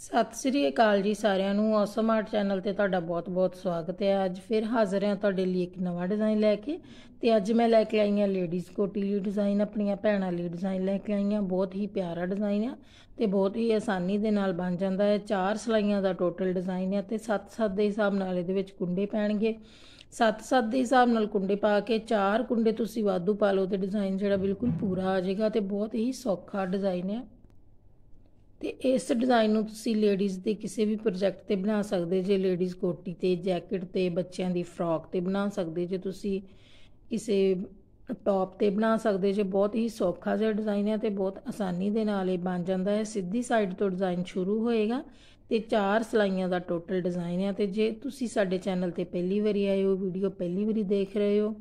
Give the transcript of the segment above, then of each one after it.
ਸਤਿ ਸ੍ਰੀ ਅਕਾਲ ਜੀ ਸਾਰਿਆਂ ਨੂੰ ਔਸਮ ਆਰਟ ਚੈਨਲ ਤੇ ਤੁਹਾਡਾ ਬਹੁਤ-ਬਹੁਤ ਸਵਾਗਤ ਹੈ ਅੱਜ ਫਿਰ ਹਾਜ਼ਰ ਹਾਂ ਤੁਹਾਡੇ ਲਈ ਇੱਕ ਨਵਾਂ ਡਿਜ਼ਾਈਨ ਲੈ ਕੇ ਤੇ ਅੱਜ ਮੈਂ ਲੈ ਕੇ ਆਈ ਹਾਂ ਲੇਡੀਜ਼ ਕੋਟੀ ਲਈ ਡਿਜ਼ਾਈਨ ਆਪਣੀਆਂ ਭੈਣਾਂ ਲਈ ਡਿਜ਼ਾਈਨ ਲੈ ਕੇ ਆਈ ਹਾਂ ਬਹੁਤ ਹੀ ਪਿਆਰਾ ਡਿਜ਼ਾਈਨ ਹੈ ਤੇ ਬਹੁਤ ਹੀ ਆਸਾਨੀ ਦੇ ਨਾਲ ਬਣ ਜਾਂਦਾ ਹੈ ਚਾਰ ਸਲਾਈਆਂ ਦਾ ਟੋਟਲ ਡਿਜ਼ਾਈਨ ਹੈ ਤੇ 7-7 ਦੇ ਹਿਸਾਬ ਨਾਲ ਇਹਦੇ ਵਿੱਚ ਕੁੰਡੇ ਪੈਣਗੇ 7-7 ਦੇ ਹਿਸਾਬ ਨਾਲ ਕੁੰਡੇ ਪਾ ਕੇ ਚਾਰ ਕੁੰਡੇ ਤੁਸੀਂ ਵਾਧੂ ਪਾ ਲਓ ਤੇ ਡਿਜ਼ਾਈਨ ਜਿਹੜਾ ਬਿਲਕੁਲ ਪੂਰਾ ਆ ਜਾਏਗਾ ਤੇ ਬਹੁਤ ਹੀ ਸੌਖਾ ਡਿਜ਼ਾਈਨ ਹੈ ਤੇ ਇਸ ਡਿਜ਼ਾਈਨ ਨੂੰ ਤੁਸੀਂ ਲੇਡੀਜ਼ ਦੇ ਕਿਸੇ ਵੀ ਪ੍ਰੋਜੈਕਟ ਤੇ ਬਣਾ ਸਕਦੇ ਜੇ ਲੇਡੀਜ਼ ਕੋਟੀ ਤੇ ਜੈਕਟ ਤੇ ਬੱਚਿਆਂ ਦੀ ਫਰਾਕ ਤੇ ਬਣਾ ਸਕਦੇ ਜੇ ਤੁਸੀਂ ਕਿਸੇ ਟੌਪ ਤੇ ਬਣਾ ਸਕਦੇ ਜੇ ਬਹੁਤ ਹੀ ਸੌਖਾ ਜਿਹਾ ਡਿਜ਼ਾਈਨ ਹੈ ਤੇ ਬਹੁਤ ਆਸਾਨੀ ਦੇ ਨਾਲ ਇਹ ਬਣ ਜਾਂਦਾ ਹੈ ਸਿੱਧੀ ਸਾਈਡ ਤੋਂ ਡਿਜ਼ਾਈਨ ਸ਼ੁਰੂ ਹੋਏਗਾ ਤੇ ਚਾਰ ਸਲਾਈਆਂ ਦਾ ਟੋਟਲ ਡਿਜ਼ਾਈਨ ਹੈ ਤੇ ਜੇ ਤੁਸੀਂ ਸਾਡੇ ਚੈਨਲ ਤੇ ਪਹਿਲੀ ਵਾਰੀ ਆਏ ਹੋ ਵੀਡੀਓ ਪਹਿਲੀ ਵਾਰੀ ਦੇਖ ਰਹੇ ਹੋ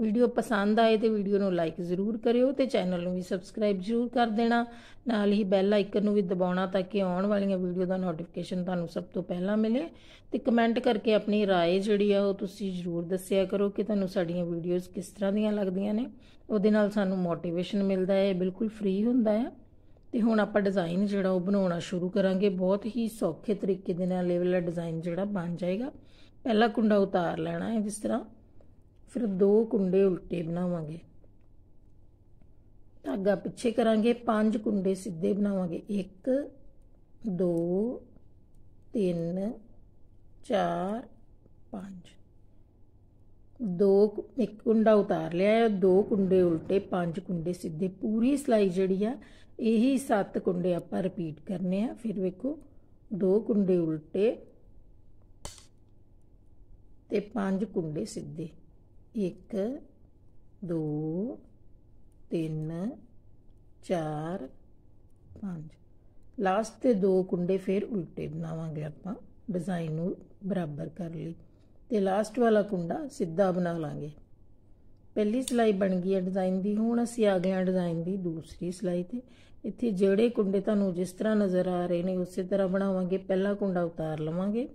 ਵੀਡੀਓ ਪਸੰਦ ਆਏ ਤੇ ਵੀਡੀਓ ਨੂੰ ਲਾਈਕ ਜ਼ਰੂਰ ਕਰਿਓ ਤੇ ਚੈਨਲ ਨੂੰ ਵੀ ਸਬਸਕ੍ਰਾਈਬ ਜ਼ਰੂਰ ਕਰ ਦੇਣਾ ਨਾਲ ਹੀ ਬੈਲ ਆਈਕਨ ਨੂੰ ਵੀ ਦਬਾਉਣਾ ਤਾਂ ਕਿ ਆਉਣ ਵਾਲੀਆਂ ਵੀਡੀਓ ਦਾ ਨੋਟੀਫਿਕੇਸ਼ਨ ਤੁਹਾਨੂੰ ਸਭ ਤੋਂ ਪਹਿਲਾਂ ਮਿਲੇ ਤੇ ਕਮੈਂਟ ਕਰਕੇ ਆਪਣੀ رائے ਜਿਹੜੀ ਆ ਉਹ ਤੁਸੀਂ ਜ਼ਰੂਰ ਦੱਸਿਆ ਕਰੋ ਕਿ ਤੁਹਾਨੂੰ ਸਾਡੀਆਂ ਵੀਡੀਓਜ਼ ਕਿਸ ਤਰ੍ਹਾਂ ਦੀਆਂ ਲੱਗਦੀਆਂ ਨੇ ਉਹਦੇ ਨਾਲ ਸਾਨੂੰ ਮੋਟੀਵੇਸ਼ਨ ਮਿਲਦਾ ਹੈ ਬਿਲਕੁਲ ਫ੍ਰੀ ਹੁੰਦਾ ਹੈ ਤੇ ਹੁਣ ਆਪਾਂ ਡਿਜ਼ਾਈਨ ਜਿਹੜਾ ਉਹ ਬਣਾਉਣਾ ਸ਼ੁਰੂ ਕਰਾਂਗੇ ਬਹੁਤ ਹੀ ਸੌਖੇ ਤਰੀਕੇ ਦੇ ਨਾਲ ਲੈਵਲ ਦਾ ਡਿਜ਼ਾਈਨ ਜਿਹੜਾ ਬਣ ਜਾਏਗਾ ਪਹਿਲਾ ਕੁੰਡਾ ਉਤਾਰ ਲੈਣਾ ਹੈ ਜਿਸ ਤਰ੍ਹਾਂ ਫਿਰ ਦੋ ਕੁੰਡੇ ਉਲਟੇ ਬਣਾਵਾਂਗੇ ਧਾਗਾ ਪਿੱਛੇ ਕਰਾਂਗੇ ਪੰਜ ਕੁੰਡੇ ਸਿੱਧੇ ਬਣਾਵਾਂਗੇ 1 2 3 4 5 ਦੋ ਇੱਕ ਕੁੰਡਾ ਉਤਾਰ ਲਿਆ ਹੈ ਦੋ ਕੁੰਡੇ ਉਲਟੇ ਪੰਜ ਕੁੰਡੇ ਸਿੱਧੇ ਪੂਰੀ ਸਲਾਈ ਜਿਹੜੀ ਆ ਇਹੀ ਸੱਤ ਕੁੰਡੇ ਆਪਾਂ ਰਿਪੀਟ ਕਰਨੇ ਆ ਫਿਰ ਵੇਖੋ ਦੋ ਕੁੰਡੇ ਉਲਟੇ ਤੇ ਪੰਜ ਕੁੰਡੇ ਸਿੱਧੇ ਇੱਕ ਦੋ ਤਿੰਨ ਚਾਰ ਪੰਜ ਲਾਸਟ ਤੇ ਦੋ ਕੁੰਡੇ ਫੇਰ ਉਲਟੇ ਬਣਾਵਾਂਗੇ ਆਪਾਂ ਡਿਜ਼ਾਈਨ ਨੂੰ ਬਰਾਬਰ ਕਰ ਲਈ ਤੇ ਲਾਸਟ ਵਾਲਾ ਕੁੰਡਾ ਸਿੱਧਾ ਬਣਾ ਲਾਂਗੇ ਪਹਿਲੀ ਸਲਾਈ ਬਣ ਗਈ ਹੈ ਡਿਜ਼ਾਈਨ ਦੀ ਹੁਣ ਅਸੀਂ ਆ ਗਏ ਹਾਂ ਡਿਜ਼ਾਈਨ ਦੀ ਦੂਸਰੀ ਸਲਾਈ ਤੇ ਇੱਥੇ ਜਿਹੜੇ ਕੁੰਡੇ ਤੁਹਾਨੂੰ ਜਿਸ ਤਰ੍ਹਾਂ ਨਜ਼ਰ ਆ ਰਹੇ ਨੇ ਉਸੇ ਤਰ੍ਹਾਂ ਬਣਾਵਾਂਗੇ ਪਹਿਲਾ ਕੁੰਡਾ ਉਤਾਰ ਲਵਾਂਗੇ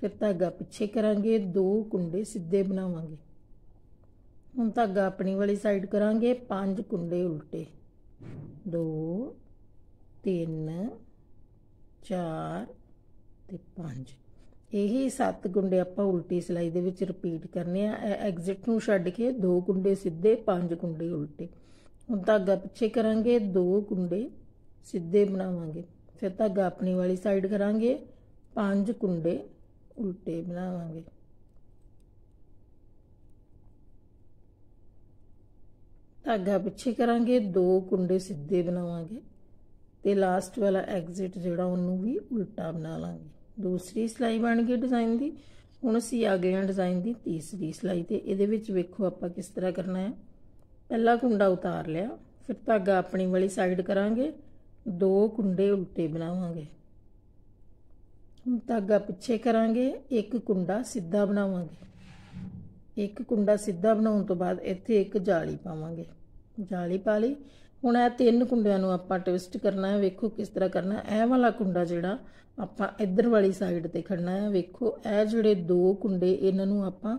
ਫਿਰ ਧਾਗਾ ਪਿੱਛੇ ਕਰਾਂਗੇ ਦੋ ਕੁੰਡੇ ਸਿੱਧੇ ਬਣਾਵਾਂਗੇ ਹੁਣ ਧਾਗਾ ਆਪਣੀ ਵਾਲੀ ਸਾਈਡ ਕਰਾਂਗੇ ਪੰਜ ਕੁੰਡੇ ਉਲਟੇ 2 3 4 ਤੇ 5 ਇਹੀ ਸੱਤ ਗੁੰਡੇ ਆਪਾਂ ਉਲਟੀ ਸਿਲਾਈ ਦੇ ਵਿੱਚ ਰਿਪੀਟ ਕਰਨੇ ਆ ਐਗਜ਼ਿਟ ਨੂੰ ਛੱਡ ਕੇ ਦੋ ਗੁੰਡੇ ਸਿੱਧੇ ਪੰਜ ਗੁੰਡੇ ਉਲਟੇ ਹੁਣ ਧਾਗਾ ਪਿੱਛੇ ਕਰਾਂਗੇ ਦੋ ਗੁੰਡੇ ਸਿੱਧੇ ਬਣਾਵਾਂਗੇ ਫਿਰ ਧਾਗਾ ਆਪਣੀ ਵਾਲੀ ਸਾਈਡ ਕਰਾਂਗੇ ਪੰਜ ਗੁੰਡੇ ਉਲਟੇ ਬਣਾਵਾਂਗੇ ਧਾਗਾ ਪਿੱਛੇ ਕਰਾਂਗੇ ਦੋ ਕੁੰਡੇ ਸਿੱਧੇ ਬਣਾਵਾਂਗੇ ਤੇ ਲਾਸਟ ਵਾਲਾ ਐਗਜ਼ਿਟ ਜਿਹੜਾ ਉਹਨੂੰ ਵੀ ਉਲਟਾ ਬਣਾ ਲਾਂਗੇ ਦੂਸਰੀ ਸਲਾਈ ਬਣ ਗਈ ਡਿਜ਼ਾਈਨ ਦੀ ਹੁਣ ਅਸੀਂ ਆ ਗਏ ਹਾਂ ਡਿਜ਼ਾਈਨ ਦੀ ਤੀਸਰੀ ਸਲਾਈ ਤੇ ਇਹਦੇ ਵਿੱਚ ਵੇਖੋ ਆਪਾਂ ਕਿਸ ਤਰ੍ਹਾਂ ਕਰਨਾ ਹੈ ਪਹਿਲਾ ਕੁੰਡਾ ਉਤਾਰ ਲਿਆ ਫਿਰ ਧਾਗਾ ਆਪਣੀ ਵਾਲੀ ਸਾਈਡ ਕਰਾਂਗੇ ਦੋ ਕੁੰਡੇ ਉਲਟੇ ਬਣਾਵਾਂਗੇ ਹੁਣ ਧਾਗਾ ਪਿੱਛੇ ਕਰਾਂਗੇ ਇੱਕ ਕੁੰਡਾ ਸਿੱਧਾ ਬਣਾਵਾਂਗੇ ਇੱਕ ਕੁੰਡਾ ਸਿੱਧਾ ਬਣਾਉਣ ਤੋਂ ਬਾਅਦ ਇੱਥੇ ਇੱਕ ਜਾਲੀ ਪਾਵਾਂਗੇ ਜਾਲੀ ਪਾ ਲਈ ਹੁਣ ਇਹ ਤਿੰਨ ਕੁੰਡਿਆਂ ਨੂੰ ਆਪਾਂ ਟਵਿਸਟ ਕਰਨਾ ਹੈ ਵੇਖੋ ਕਿਸ ਤਰ੍ਹਾਂ ਕਰਨਾ ਹੈ ਇਹ ਵਾਲਾ ਕੁੰਡਾ ਜਿਹੜਾ ਆਪਾਂ ਇੱਧਰ ਵਾਲੀ ਸਾਈਡ ਤੇ ਖੜਨਾ ਹੈ ਵੇਖੋ ਇਹ ਜਿਹੜੇ ਦੋ ਕੁੰਡੇ ਇਹਨਾਂ ਨੂੰ ਆਪਾਂ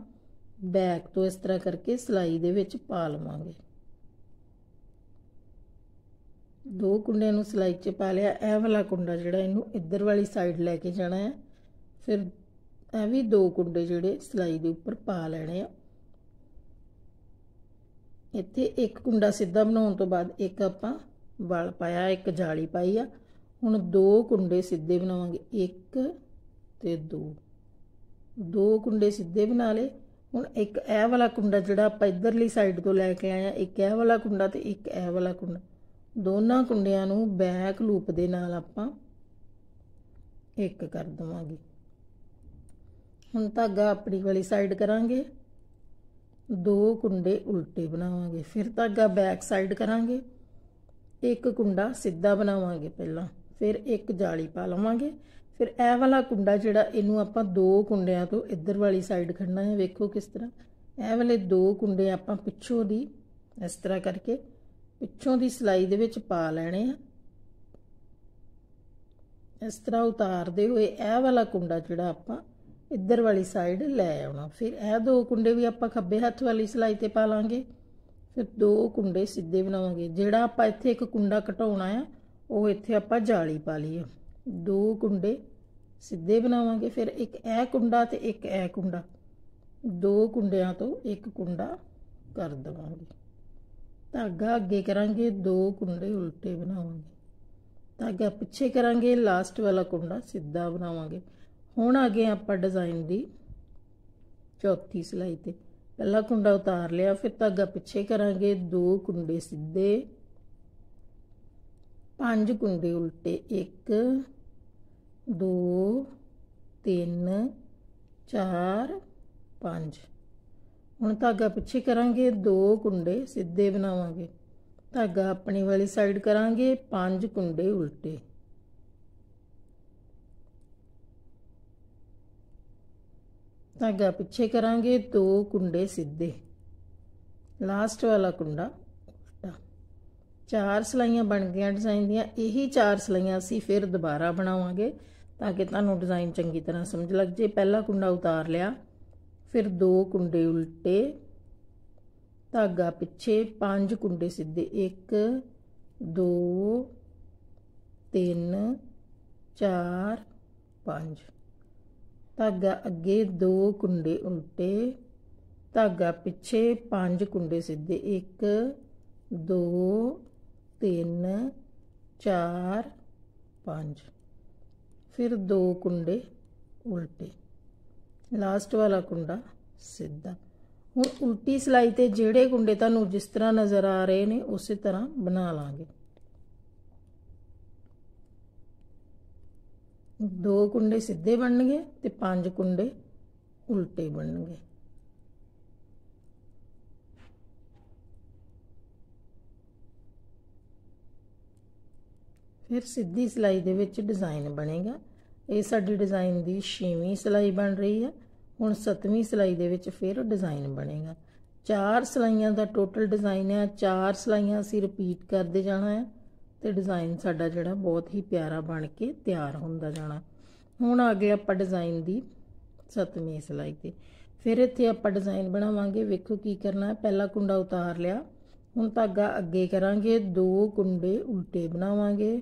ਬੈਕ ਤੋਂ ਇਸ ਤਰ੍ਹਾਂ ਕਰਕੇ ਸਲਾਈ ਦੇ ਵਿੱਚ ਪਾ ਲਵਾਂਗੇ ਦੋ ਕੁੰਡਿਆਂ ਨੂੰ ਸਲਾਈ 'ਚ ਪਾ ਲਿਆ ਇਹ ਵਾਲਾ ਕੁੰਡਾ ਜਿਹੜਾ ਇਹਨੂੰ ਇੱਧਰ ਵਾਲੀ ਸਾਈਡ ਲੈ ਕੇ ਜਾਣਾ ਹੈ ਫਿਰ ਐ ਵੀ ਦੋ ਕੁੰਡੇ ਜਿਹੜੇ ਸਲਾਈ ਦੇ ਉੱਪਰ ਪਾ ਲੈਣੇ ਆ ਇੱਥੇ ਇੱਕ ਕੁੰਡਾ ਸਿੱਧਾ ਬਣਾਉਣ ਤੋਂ ਬਾਅਦ ਇੱਕ ਆਪਾਂ ਵਲ ਪਾਇਆ ਇੱਕ ਜਾਲੀ ਪਾਈ ਆ ਹੁਣ ਦੋ ਕੁੰਡੇ ਸਿੱਧੇ ਬਣਾਵਾਂਗੇ ਇੱਕ ਤੇ ਦੋ ਦੋ ਕੁੰਡੇ ਸਿੱਧੇ ਬਣਾ ਲਏ ਹੁਣ ਇੱਕ ਇਹ ਵਾਲਾ ਕੁੰਡਾ ਜਿਹੜਾ ਆਪਾਂ ਇਧਰਲੀ ਸਾਈਡ ਤੋਂ ਲੈ ਕੇ ਆਇਆ ਇੱਕ ਇਹ ਵਾਲਾ ਕੁੰਡਾ ਤੇ ਇੱਕ ਇਹ ਵਾਲਾ ਕੁੰਡਾ ਦੋਨਾਂ ਕੁੰਡਿਆਂ ਨੂੰ ਬੈਕ ਲੂਪ ਦੇ ਨਾਲ ਆਪਾਂ ਇੱਕ ਕਰ ਦਵਾਂਗੇ ਹੁਣ ਧਾਗਾ ਆਪਣੀ ਵਾਲੀ ਸਾਈਡ ਕਰਾਂਗੇ ਦੋ ਕੁੰਡੇ ਉਲਟੇ ਬਣਾਵਾਂਗੇ ਫਿਰ ਧਾਗਾ ਬੈਕ ਸਾਈਡ ਕਰਾਂਗੇ ਇੱਕ ਕੁੰਡਾ ਸਿੱਧਾ ਬਣਾਵਾਂਗੇ ਪਹਿਲਾਂ ਫਿਰ ਇੱਕ ਜਾਲੀ ਪਾ ਲਵਾਂਗੇ ਫਿਰ ਇਹ ਵਾਲਾ ਕੁੰਡਾ ਜਿਹੜਾ ਇਹਨੂੰ ਆਪਾਂ ਦੋ ਕੁੰਡਿਆਂ ਤੋਂ ਇੱਧਰ ਵਾਲੀ ਸਾਈਡ ਖੜਨਾ ਹੈ ਵੇਖੋ ਕਿਸ ਤਰ੍ਹਾਂ ਇਹ ਵਾਲੇ ਦੋ ਕੁੰਡੇ ਆਪਾਂ ਪਿੱਛੋਂ ਦੀ ਇਸ ਤਰ੍ਹਾਂ ਕਰਕੇ ਪਿੱਛੋਂ ਦੀ ਸਲਾਈ ਦੇ ਵਿੱਚ ਪਾ ਲੈਣੇ ਆ ਇਸ ਤਰ੍ਹਾਂ ਉਤਾਰਦੇ ਹੋਏ ਇਹ ਵਾਲਾ ਕੁੰਡਾ ਜਿਹੜਾ ਆਪਾਂ ਇੱਧਰ ਵਾਲੀ ਸਾਈਡ ਲੈ ਆਉਣਾ ਫਿਰ ਇਹ ਦੋ ਕੁੰਡੇ ਵੀ ਆਪਾਂ ਖੱਬੇ ਹੱਥ ਵਾਲੀ ਸਲਾਈ ਤੇ ਪਾ ਲਾਂਗੇ ਫਿਰ ਦੋ ਕੁੰਡੇ ਸਿੱਧੇ ਬਣਾਵਾਂਗੇ ਜਿਹੜਾ ਆਪਾਂ ਇੱਥੇ ਇੱਕ ਕੁੰਡਾ ਘਟਾਉਣਾ ਆ ਉਹ ਇੱਥੇ ਆਪਾਂ ਜਾਲੀ ਪਾ ਲਈਏ ਦੋ ਕੁੰਡੇ ਸਿੱਧੇ ਬਣਾਵਾਂਗੇ ਫਿਰ ਇੱਕ ਇਹ ਕੁੰਡਾ ਤੇ ਇੱਕ ਇਹ ਕੁੰਡਾ ਦੋ ਕੁੰਡਿਆਂ ਤੋਂ ਇੱਕ ਕੁੰਡਾ ਕਰ ਦਵਾਂਗੇ ਧਾਗਾ ਅੱਗੇ ਕਰਾਂਗੇ ਦੋ ਕੁੰਡੇ ਉਲਟੇ ਬਣਾਵਾਂਗੇ ਧਾਗਾ ਪਿੱਛੇ ਕਰਾਂਗੇ ਲਾਸਟ ਵਾਲਾ ਕੁੰਡਾ ਸਿੱਧਾ ਬਣਾਵਾਂਗੇ ਹੁਣ ਆ ਗਏ ਆਪਾਂ ਡਿਜ਼ਾਈਨ ਦੀ ਚੌਥੀ ਸਲਾਈ ਤੇ ਪਹਿਲਾ ਕੁੰਡਾ ਉਤਾਰ ਲਿਆ ਫਿਰ ਧਾਗਾ ਪਿੱਛੇ ਕਰਾਂਗੇ ਦੋ ਕੁੰਡੇ ਸਿੱਧੇ ਪੰਜ ਕੁੰਡੇ ਉਲਟੇ 1 2 3 4 5 ਹੁਣ ਧਾਗਾ ਪਿੱਛੇ ਕਰਾਂਗੇ ਦੋ ਕੁੰਡੇ ਸਿੱਧੇ ਬਣਾਵਾਂਗੇ ਧਾਗਾ ਆਪਣੀ ਵਾਲੀ ਸਾਈਡ ਕਰਾਂਗੇ ਪੰਜ ਕੁੰਡੇ ਉਲਟੇ ਧਾਗਾ ਪਿੱਛੇ ਕਰਾਂਗੇ ਦੋ ਕੁੰਡੇ ਸਿੱਧੇ ਲਾਸਟ ਵਾਲਾ ਕੁੰਡਾ ਉਲਟਾ ਚਾਰ ਸਲਾਈਆਂ ਬਣ ਗਈਆਂ ਡਿਜ਼ਾਈਨ ਦੀਆਂ ਇਹੀ ਚਾਰ ਸਲਾਈਆਂ ਅਸੀਂ ਫਿਰ ਦੁਬਾਰਾ ਬਣਾਵਾਂਗੇ ਤਾਂ ਕਿ ਤੁਹਾਨੂੰ ਡਿਜ਼ਾਈਨ ਚੰਗੀ ਤਰ੍ਹਾਂ ਸਮਝ ਲੱਗ ਜੇ ਪਹਿਲਾ ਕੁੰਡਾ ਉਤਾਰ ਲਿਆ ਫਿਰ ਦੋ ਕੁੰਡੇ ਉਲਟੇ ਧਾਗਾ ਪਿੱਛੇ ਪੰਜ ਕੁੰਡੇ ਸਿੱਧੇ 1 2 3 4 5 ਧਾਗਾ ਅੱਗੇ 2 ਕੁੰਡੇ ਉਲਟੇ ਧਾਗਾ ਪਿੱਛੇ 5 ਕੁੰਡੇ ਸਿੱਧੇ 1 2 3 4 5 ਫਿਰ 2 ਕੁੰਡੇ ਉਲਟੇ ਲਾਸਟ ਵਾਲਾ ਕੁੰਡਾ ਸਿੱਧਾ ਹੁਣ ਉਲਟੀ ਸਲਾਈ ਤੇ ਜਿਹੜੇ ਕੁੰਡੇ ਤੁਹਾਨੂੰ ਜਿਸ ਤਰ੍ਹਾਂ ਨਜ਼ਰ ਆ ਰਹੇ ਨੇ ਉਸੇ ਤਰ੍ਹਾਂ ਬਣਾ ਲਾਂਗੇ ਦੋ ਕੁੰਡੇ ਸਿੱਧੇ ਬਣਨਗੇ ਤੇ ਪੰਜ ਕੁੰਡੇ ਉਲਟੇ ਬਣਨਗੇ ਫਿਰ ਸਿੱਧੀ ਸਲਾਈ ਦੇ ਵਿੱਚ ਡਿਜ਼ਾਈਨ ਬਣੇਗਾ ਇਹ ਸਾਡੀ ਡਿਜ਼ਾਈਨ ਦੀ 6ਵੀਂ ਸਲਾਈ ਬਣ ਰਹੀ ਹੈ ਹੁਣ 7ਵੀਂ ਸਲਾਈ ਦੇ ਵਿੱਚ ਫਿਰ ਡਿਜ਼ਾਈਨ ਬਣੇਗਾ ਚਾਰ ਸਲਾਈਆਂ ਦਾ ਟੋਟਲ ਡਿਜ਼ਾਈਨ ਹੈ ਚਾਰ ਸਲਾਈਆਂ ਅਸੀਂ ਰਿਪੀਟ ਕਰਦੇ ਜਾਣਾ ਹੈ ਤੇ ਡਿਜ਼ਾਈਨ ਸਾਡਾ ਜਿਹੜਾ ਬਹੁਤ ਹੀ ਪਿਆਰਾ ਬਣ ਕੇ ਤਿਆਰ ਹੁੰਦਾ ਜਾਣਾ ਹੁਣ ਆ ਗਏ ਆਪਾਂ ਡਿਜ਼ਾਈਨ ਦੀ ਸਤਵੀਂ ਸਲਾਈ ਤੇ ਫਿਰ ਇੱਥੇ ਆਪਾਂ ਡਿਜ਼ਾਈਨ ਬਣਾਵਾਂਗੇ ਵੇਖੋ ਕੀ ਕਰਨਾ ਹੈ ਪਹਿਲਾ ਕੁੰਡਾ ਉਤਾਰ ਲਿਆ ਹੁਣ ਧਾਗਾ ਅੱਗੇ ਕਰਾਂਗੇ ਦੋ ਕੁੰਡੇ ਉਲਟੇ ਬਣਾਵਾਂਗੇ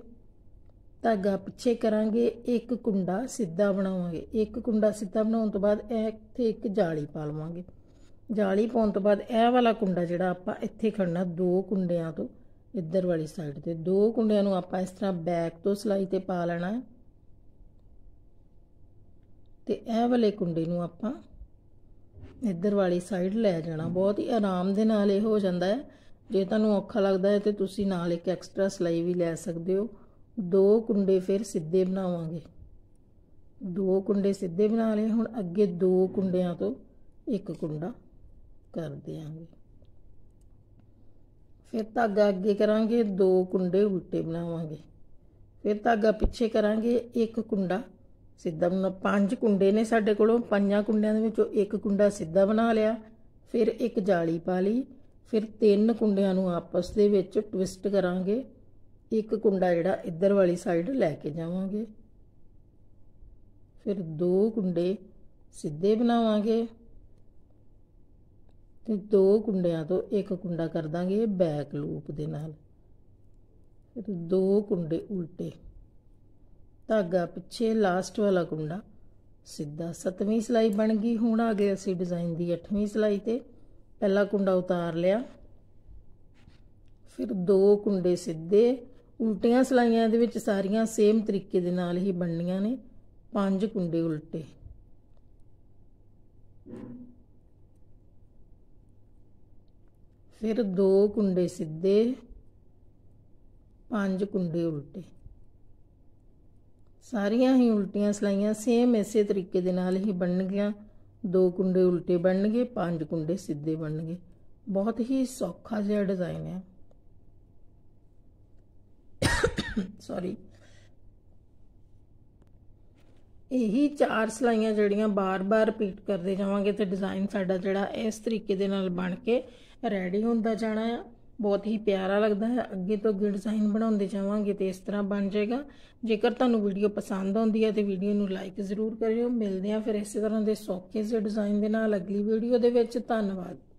ਧਾਗਾ ਪਿੱਛੇ ਕਰਾਂਗੇ ਇੱਕ ਕੁੰਡਾ ਸਿੱਧਾ ਬਣਾਵਾਂਗੇ ਇੱਕ ਕੁੰਡਾ ਸਿੱਧਾ ਬਣਾਉਣ ਤੋਂ ਬਾਅਦ ਇੱਥੇ ਇੱਕ ਜਾਲੀ ਪਾ ਲਵਾਂਗੇ ਜਾਲੀ ਪਾਉਣ ਤੋਂ ਬਾਅਦ ਇਹ ਵਾਲਾ ਕੁੰਡਾ ਜਿਹੜਾ ਆਪਾਂ ਇੱਥੇ ਖੜਨਾ ਦੋ ਕੁੰਡਿਆਂ ਤੋਂ ਇੱਧਰ ਵਾਲੀ ਸਾਈਡ ਤੇ ਦੋ ਕੁੰਡਿਆਂ ਨੂੰ ਆਪਾਂ ਇਸ ਤਰ੍ਹਾਂ ਬੈਕ ਤੋਂ ਸਲਾਈ ਤੇ ਪਾ ਲੈਣਾ ਤੇ ਇਹ ਵਾਲੇ ਕੁੰਡੇ ਨੂੰ ਆਪਾਂ ਇੱਧਰ ਵਾਲੀ ਸਾਈਡ ਲੈ ਜਾਣਾ ਬਹੁਤ ਹੀ ਆਰਾਮ ਦੇ ਨਾਲ ਇਹ ਹੋ ਜਾਂਦਾ ਹੈ ਜੇ ਤੁਹਾਨੂੰ ਔਖਾ ਲੱਗਦਾ ਹੈ ਤੇ ਤੁਸੀਂ ਨਾਲ ਇੱਕ ਐਕਸਟਰਾ ਸਲਾਈ ਵੀ ਲੈ ਸਕਦੇ ਹੋ ਦੋ ਕੁੰਡੇ ਫਿਰ ਸਿੱਧੇ ਬਣਾਵਾਂਗੇ ਦੋ ਕੁੰਡੇ ਸਿੱਧੇ ਬਣਾ ਲਏ ਹੁਣ ਅੱਗੇ ਦੋ ਕੁੰਡਿਆਂ ਤੋਂ ਇੱਕ ਕੁੰਡਾ ਕਰ ਦਿਆਂਗੇ ਫਿਰ ਧਾਗਾ ਅੱਗੇ ਕਰਾਂਗੇ ਦੋ ਕੁੰਡੇ ਉਲਟੇ ਬਣਾਵਾਂਗੇ ਫਿਰ ਧਾਗਾ ਪਿੱਛੇ ਕਰਾਂਗੇ ਇੱਕ ਕੁੰਡਾ ਸਿੱਧਾ ਬਣਾ ਪੰਜ ਕੁੰਡੇ ਨੇ ਸਾਡੇ ਕੋਲੋਂ ਪੰਜਾਂ ਕੁੰਡਿਆਂ ਦੇ ਵਿੱਚੋਂ ਇੱਕ ਕੁੰਡਾ ਸਿੱਧਾ ਬਣਾ ਲਿਆ ਫਿਰ ਇੱਕ ਜਾਲੀ ਪਾ ਲਈ ਫਿਰ ਤਿੰਨ ਕੁੰਡਿਆਂ ਨੂੰ ਆਪਸ ਦੇ ਵਿੱਚ ਟਵਿਸਟ ਕਰਾਂਗੇ ਇੱਕ ਕੁੰਡਾ ਜਿਹੜਾ ਇੱਧਰ ਵਾਲੀ ਸਾਈਡ ਲੈ ਕੇ ਜਾਵਾਂਗੇ ਫਿਰ ਦੋ ਕੁੰਡੇ ਸਿੱਧੇ ਬਣਾਵਾਂਗੇ ਤੇ ਦੋ ਕੁੰਡਿਆਂ ਤੋਂ ਇੱਕ ਕੁੰਡਾ ਕਰ ਦਾਂਗੇ ਬੈਕ ਲੂਪ ਦੇ ਨਾਲ ਫਿਰ ਦੋ ਕੁੰਡੇ ਉਲਟੇ ਧਾਗਾ ਪਿੱਛੇ ਲਾਸਟ ਵਾਲਾ ਕੁੰਡਾ ਸਿੱਧਾ 7ਵੀਂ ਸਲਾਈ ਬਣ ਗਈ ਹੁਣ ਆ ਗਏ ਅਸੀਂ ਡਿਜ਼ਾਈਨ ਦੀ 8ਵੀਂ ਸਲਾਈ ਤੇ ਪਹਿਲਾ ਕੁੰਡਾ ਉਤਾਰ ਲਿਆ ਫਿਰ ਦੋ ਕੁੰਡੇ ਸਿੱਧੇ ਉਲਟੀਆਂ ਸਲਾਈਆਂ ਦੇ ਵਿੱਚ ਸਾਰੀਆਂ ਸੇਮ ਤਰੀਕੇ ਦੇ ਨਾਲ ਹੀ ਬਣਨੀਆਂ ਨੇ ਪੰਜ ਕੁੰਡੇ ਉਲਟੇ फिर दो कुंडे सीधे पांच कुंडे उल्टे सारिया ही उल्टिया सिलाइया सेम इस तरीके ही बन गया दो कुंडे उल्टे बन गए पांच कुंडे सीधे बन गए बहुत ही सौखा जहा डिजाइन है सॉरी ਇਹੀ ਚਾਰ ਸਲਾਈਆਂ ਜਿਹੜੀਆਂ ਬਾਰ-ਬਾਰ ਰਿਪੀਟ ਕਰਦੇ ਜਾਵਾਂਗੇ ਤੇ ਡਿਜ਼ਾਈਨ ਸਾਡਾ ਜਿਹੜਾ ਇਸ ਤਰੀਕੇ ਦੇ ਨਾਲ ਬਣ ਕੇ ਰੈਡੀ ਹੁੰਦਾ ਜਾਣਾ ਹੈ ਬਹੁਤ ਹੀ ਪਿਆਰਾ ਲੱਗਦਾ ਹੈ ਅੱਗੇ ਤੋਂ ਅੱਗੇ ਡਿਜ਼ਾਈਨ ਬਣਾਉਂਦੇ ਜਾਵਾਂਗੇ ਤੇ ਇਸ ਤਰ੍ਹਾਂ ਬਣ ਜਾਏਗਾ ਜੇਕਰ ਤੁਹਾਨੂੰ ਵੀਡੀਓ ਪਸੰਦ ਆਉਂਦੀ ਹੈ ਤੇ ਵੀਡੀਓ ਨੂੰ ਲਾਈਕ ਜ਼ਰੂਰ ਕਰਿਓ ਮਿਲਦੇ ਆ ਫਿਰ ਇਸੇ ਤਰ੍ਹਾਂ ਦੇ ਸੌਕੇ ਜਿਹੇ ਡਿਜ਼ਾਈਨ ਦੇ ਨਾਲ ਅਗਲੀ ਵੀਡੀਓ ਦੇ ਵਿੱਚ ਧੰਨਵਾਦ